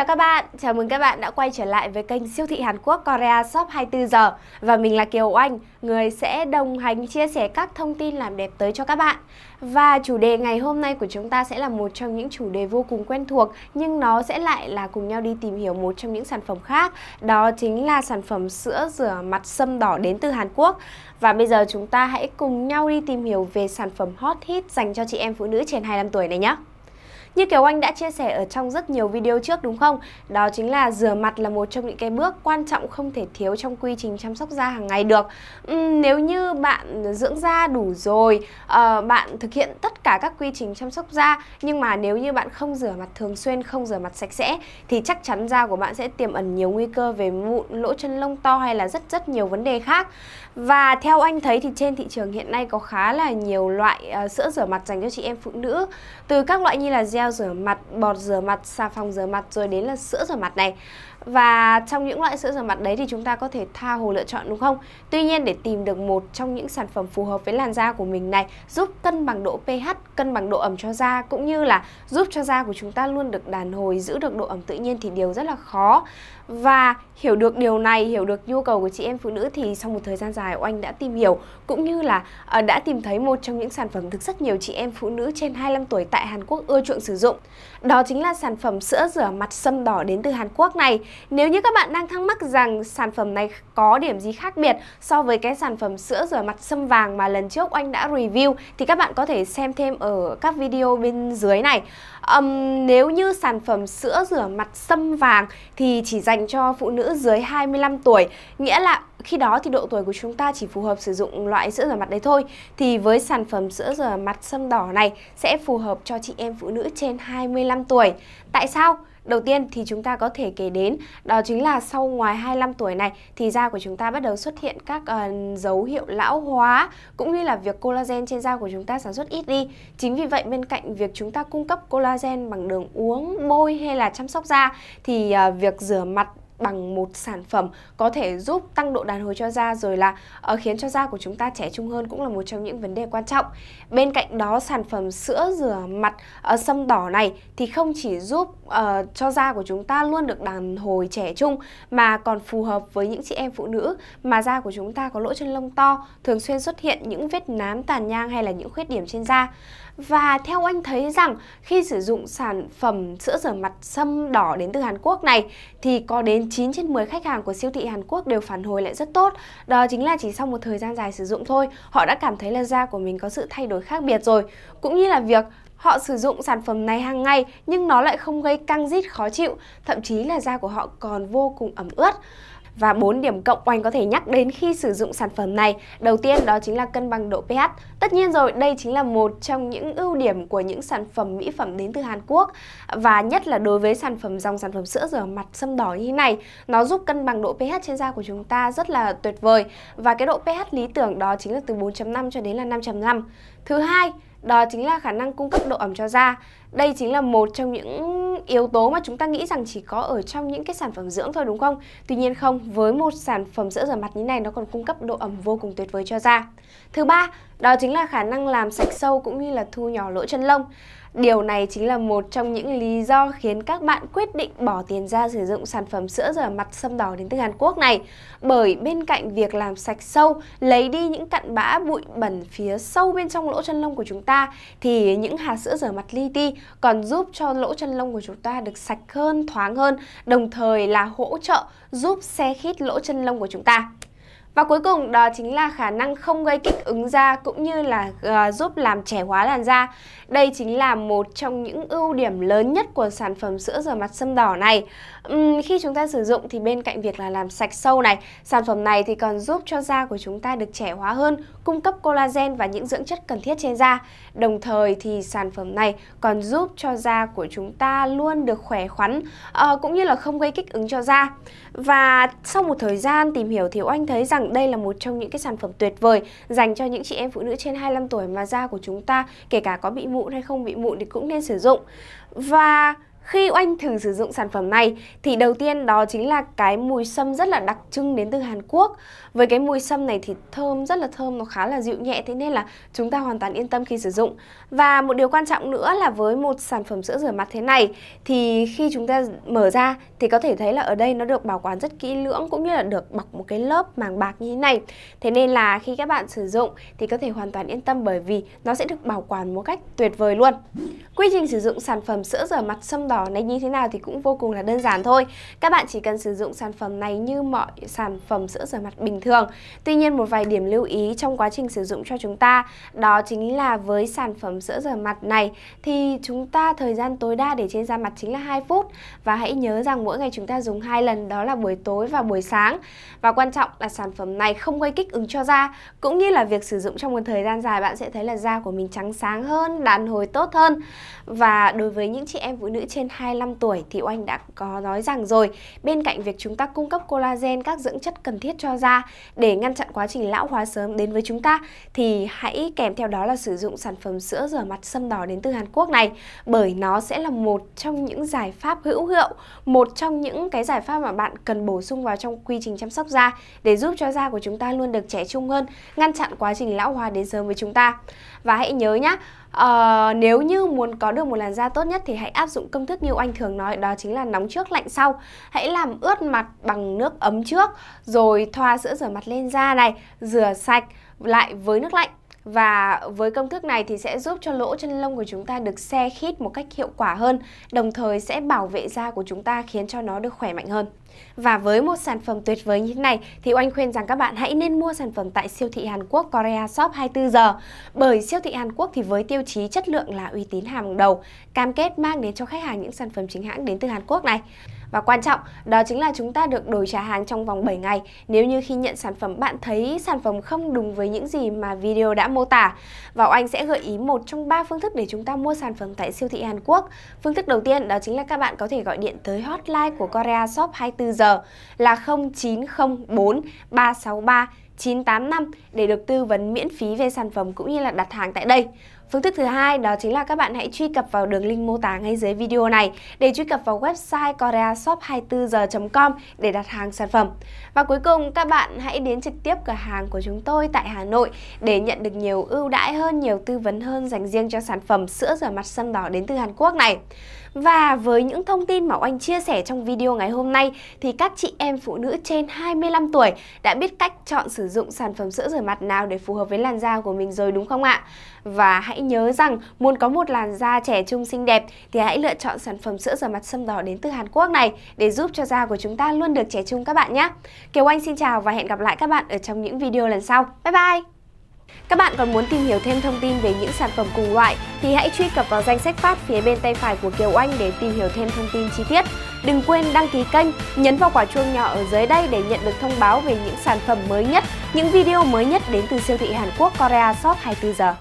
chào các bạn, chào mừng các bạn đã quay trở lại với kênh siêu thị Hàn Quốc Korea Shop 24 giờ và mình là Kiều Oanh, người sẽ đồng hành chia sẻ các thông tin làm đẹp tới cho các bạn. Và chủ đề ngày hôm nay của chúng ta sẽ là một trong những chủ đề vô cùng quen thuộc nhưng nó sẽ lại là cùng nhau đi tìm hiểu một trong những sản phẩm khác, đó chính là sản phẩm sữa rửa mặt sâm đỏ đến từ Hàn Quốc. Và bây giờ chúng ta hãy cùng nhau đi tìm hiểu về sản phẩm hot hit dành cho chị em phụ nữ trên 25 tuổi này nhé. Như kiểu Anh đã chia sẻ ở trong rất nhiều video trước đúng không? Đó chính là rửa mặt là một trong những cái bước quan trọng không thể thiếu trong quy trình chăm sóc da hàng ngày được. Uhm, nếu như bạn dưỡng da đủ rồi, uh, bạn thực hiện tất cả các quy trình chăm sóc da nhưng mà nếu như bạn không rửa mặt thường xuyên, không rửa mặt sạch sẽ thì chắc chắn da của bạn sẽ tiềm ẩn nhiều nguy cơ về mụn, lỗ chân lông to hay là rất rất nhiều vấn đề khác. Và theo anh thấy thì trên thị trường hiện nay có khá là nhiều loại uh, sữa rửa mặt dành cho chị em phụ nữ từ các loại như là gel gel rửa mặt, bọt rửa mặt, xà phòng rửa mặt rồi đến là sữa rửa mặt này. Và trong những loại sữa rửa mặt đấy thì chúng ta có thể tha hồ lựa chọn đúng không? Tuy nhiên để tìm được một trong những sản phẩm phù hợp với làn da của mình này giúp cân bằng độ pH, cân bằng độ ẩm cho da cũng như là giúp cho da của chúng ta luôn được đàn hồi, giữ được độ ẩm tự nhiên thì điều rất là khó. Và hiểu được điều này, hiểu được nhu cầu của chị em phụ nữ thì sau một thời gian dài Oanh đã tìm hiểu cũng như là ờ, đã tìm thấy một trong những sản phẩm được rất nhiều chị em phụ nữ trên 25 tuổi tại Hàn Quốc ưa chuộng sử sử dụng. Đó chính là sản phẩm sữa rửa mặt sâm đỏ đến từ Hàn Quốc này. Nếu như các bạn đang thắc mắc rằng sản phẩm này có điểm gì khác biệt so với cái sản phẩm sữa rửa mặt sâm vàng mà lần trước anh đã review thì các bạn có thể xem thêm ở các video bên dưới này. Um, nếu như sản phẩm sữa rửa mặt sâm vàng thì chỉ dành cho phụ nữ dưới 25 tuổi, nghĩa là khi đó thì độ tuổi của chúng ta chỉ phù hợp sử dụng loại sữa rửa mặt đấy thôi. Thì với sản phẩm sữa rửa mặt sâm đỏ này sẽ phù hợp cho chị em phụ nữ trên 25 tuổi. Tại sao? Đầu tiên thì chúng ta có thể kể đến đó chính là sau ngoài 25 tuổi này thì da của chúng ta bắt đầu xuất hiện các uh, dấu hiệu lão hóa cũng như là việc collagen trên da của chúng ta sản xuất ít đi. Chính vì vậy bên cạnh việc chúng ta cung cấp collagen bằng đường uống, bôi hay là chăm sóc da thì uh, việc rửa mặt bằng một sản phẩm có thể giúp tăng độ đàn hồi cho da rồi là uh, khiến cho da của chúng ta trẻ trung hơn cũng là một trong những vấn đề quan trọng. Bên cạnh đó sản phẩm sữa rửa mặt uh, sâm đỏ này thì không chỉ giúp uh, cho da của chúng ta luôn được đàn hồi trẻ trung mà còn phù hợp với những chị em phụ nữ mà da của chúng ta có lỗ chân lông to, thường xuyên xuất hiện những vết nám tàn nhang hay là những khuyết điểm trên da. Và theo anh thấy rằng khi sử dụng sản phẩm sữa rửa mặt sâm đỏ đến từ Hàn Quốc này thì có đến 9 trên 10 khách hàng của siêu thị Hàn Quốc đều phản hồi lại rất tốt. Đó chính là chỉ sau một thời gian dài sử dụng thôi, họ đã cảm thấy là da của mình có sự thay đổi khác biệt rồi. Cũng như là việc Họ sử dụng sản phẩm này hàng ngày nhưng nó lại không gây căng rít khó chịu, thậm chí là da của họ còn vô cùng ẩm ướt. Và bốn điểm cộng oanh có thể nhắc đến khi sử dụng sản phẩm này. Đầu tiên đó chính là cân bằng độ pH. Tất nhiên rồi, đây chính là một trong những ưu điểm của những sản phẩm mỹ phẩm đến từ Hàn Quốc. Và nhất là đối với sản phẩm dòng sản phẩm sữa rửa mặt sâm đỏ như thế này, nó giúp cân bằng độ pH trên da của chúng ta rất là tuyệt vời. Và cái độ pH lý tưởng đó chính là từ 4.5 cho đến là 5.5. Thứ hai, đó chính là khả năng cung cấp độ ẩm cho da. Đây chính là một trong những yếu tố mà chúng ta nghĩ rằng chỉ có ở trong những cái sản phẩm dưỡng thôi đúng không? Tuy nhiên không, với một sản phẩm sữa rửa mặt như này nó còn cung cấp độ ẩm vô cùng tuyệt vời cho da. Thứ ba, đó chính là khả năng làm sạch sâu cũng như là thu nhỏ lỗ chân lông. Điều này chính là một trong những lý do khiến các bạn quyết định bỏ tiền ra sử dụng sản phẩm sữa rửa mặt sâm đỏ đến từ Hàn Quốc này. Bởi bên cạnh việc làm sạch sâu, lấy đi những cặn bã bụi bẩn phía sâu bên trong lỗ chân lông của chúng ta thì những hạt sữa rửa mặt li ti còn giúp cho lỗ chân lông của chúng ta được sạch hơn, thoáng hơn, đồng thời là hỗ trợ giúp xe khít lỗ chân lông của chúng ta. Và cuối cùng đó chính là khả năng không gây kích ứng da cũng như là uh, giúp làm trẻ hóa làn da. Đây chính là một trong những ưu điểm lớn nhất của sản phẩm sữa rửa mặt sâm đỏ này. Uhm, khi chúng ta sử dụng thì bên cạnh việc là làm sạch sâu này, sản phẩm này thì còn giúp cho da của chúng ta được trẻ hóa hơn, cung cấp collagen và những dưỡng chất cần thiết trên da. Đồng thời thì sản phẩm này còn giúp cho da của chúng ta luôn được khỏe khoắn uh, cũng như là không gây kích ứng cho da. Và sau một thời gian tìm hiểu thì Oanh thấy rằng rằng đây là một trong những cái sản phẩm tuyệt vời dành cho những chị em phụ nữ trên 25 tuổi mà da của chúng ta kể cả có bị mụn hay không bị mụn thì cũng nên sử dụng. Và khi Oanh thường sử dụng sản phẩm này thì đầu tiên đó chính là cái mùi sâm rất là đặc trưng đến từ Hàn Quốc. Với cái mùi sâm này thì thơm rất là thơm, nó khá là dịu nhẹ thế nên là chúng ta hoàn toàn yên tâm khi sử dụng. Và một điều quan trọng nữa là với một sản phẩm sữa rửa mặt thế này thì khi chúng ta mở ra thì có thể thấy là ở đây nó được bảo quản rất kỹ lưỡng cũng như là được bọc một cái lớp màng bạc như thế này. Thế nên là khi các bạn sử dụng thì có thể hoàn toàn yên tâm bởi vì nó sẽ được bảo quản một cách tuyệt vời luôn. Quy trình sử dụng sản phẩm sữa rửa mặt sâm đỏ này như thế nào thì cũng vô cùng là đơn giản thôi. Các bạn chỉ cần sử dụng sản phẩm này như mọi sản phẩm sữa rửa mặt bình thường. Tuy nhiên một vài điểm lưu ý trong quá trình sử dụng cho chúng ta đó chính là với sản phẩm sữa rửa mặt này thì chúng ta thời gian tối đa để trên da mặt chính là 2 phút và hãy nhớ rằng mỗi ngày chúng ta dùng hai lần đó là buổi tối và buổi sáng. Và quan trọng là sản phẩm này không gây kích ứng cho da cũng như là việc sử dụng trong một thời gian dài bạn sẽ thấy là da của mình trắng sáng hơn, đàn hồi tốt hơn. Và đối với những chị em phụ nữ trẻ trên 25 tuổi thì Oanh đã có nói rằng rồi, bên cạnh việc chúng ta cung cấp collagen các dưỡng chất cần thiết cho da để ngăn chặn quá trình lão hóa sớm đến với chúng ta thì hãy kèm theo đó là sử dụng sản phẩm sữa rửa mặt sâm đỏ đến từ Hàn Quốc này bởi nó sẽ là một trong những giải pháp hữu hiệu, một trong những cái giải pháp mà bạn cần bổ sung vào trong quy trình chăm sóc da để giúp cho da của chúng ta luôn được trẻ trung hơn, ngăn chặn quá trình lão hóa đến sớm với chúng ta. Và hãy nhớ nhé, Uh, nếu như muốn có được một làn da tốt nhất thì hãy áp dụng công thức như anh thường nói đó chính là nóng trước lạnh sau hãy làm ướt mặt bằng nước ấm trước rồi thoa sữa rửa mặt lên da này rửa sạch lại với nước lạnh và với công thức này thì sẽ giúp cho lỗ chân lông của chúng ta được xe khít một cách hiệu quả hơn, đồng thời sẽ bảo vệ da của chúng ta khiến cho nó được khỏe mạnh hơn. Và với một sản phẩm tuyệt vời như thế này thì Oanh khuyên rằng các bạn hãy nên mua sản phẩm tại siêu thị Hàn Quốc Korea Shop 24 giờ bởi siêu thị Hàn Quốc thì với tiêu chí chất lượng là uy tín hàng đầu, cam kết mang đến cho khách hàng những sản phẩm chính hãng đến từ Hàn Quốc này. Và quan trọng đó chính là chúng ta được đổi trả hàng trong vòng 7 ngày nếu như khi nhận sản phẩm bạn thấy sản phẩm không đúng với những gì mà video đã mô tả. Và Oanh sẽ gợi ý một trong ba phương thức để chúng ta mua sản phẩm tại siêu thị Hàn Quốc. Phương thức đầu tiên đó chính là các bạn có thể gọi điện tới hotline của Korea Shop 24 giờ là 0904 363 985 để được tư vấn miễn phí về sản phẩm cũng như là đặt hàng tại đây. Phương thức thứ hai đó chính là các bạn hãy truy cập vào đường link mô tả ngay dưới video này để truy cập vào website koreashop 24 h com để đặt hàng sản phẩm. Và cuối cùng các bạn hãy đến trực tiếp cửa hàng của chúng tôi tại Hà Nội để nhận được nhiều ưu đãi hơn, nhiều tư vấn hơn dành riêng cho sản phẩm sữa rửa mặt sâm đỏ đến từ Hàn Quốc này. Và với những thông tin mà anh chia sẻ trong video ngày hôm nay thì các chị em phụ nữ trên 25 tuổi đã biết cách chọn sử dụng sản phẩm sữa rửa mặt nào để phù hợp với làn da của mình rồi đúng không ạ? Và hãy nhớ rằng muốn có một làn da trẻ trung xinh đẹp thì hãy lựa chọn sản phẩm sữa rửa mặt sâm đỏ đến từ Hàn Quốc này để giúp cho da của chúng ta luôn được trẻ trung các bạn nhé. Kiều Anh xin chào và hẹn gặp lại các bạn ở trong những video lần sau. Bye bye! Các bạn còn muốn tìm hiểu thêm thông tin về những sản phẩm cùng loại thì hãy truy cập vào danh sách phát phía bên tay phải của Kiều Anh để tìm hiểu thêm thông tin chi tiết. Đừng quên đăng ký kênh, nhấn vào quả chuông nhỏ ở dưới đây để nhận được thông báo về những sản phẩm mới nhất, những video mới nhất đến từ siêu thị Hàn Quốc Korea Shop 24 giờ.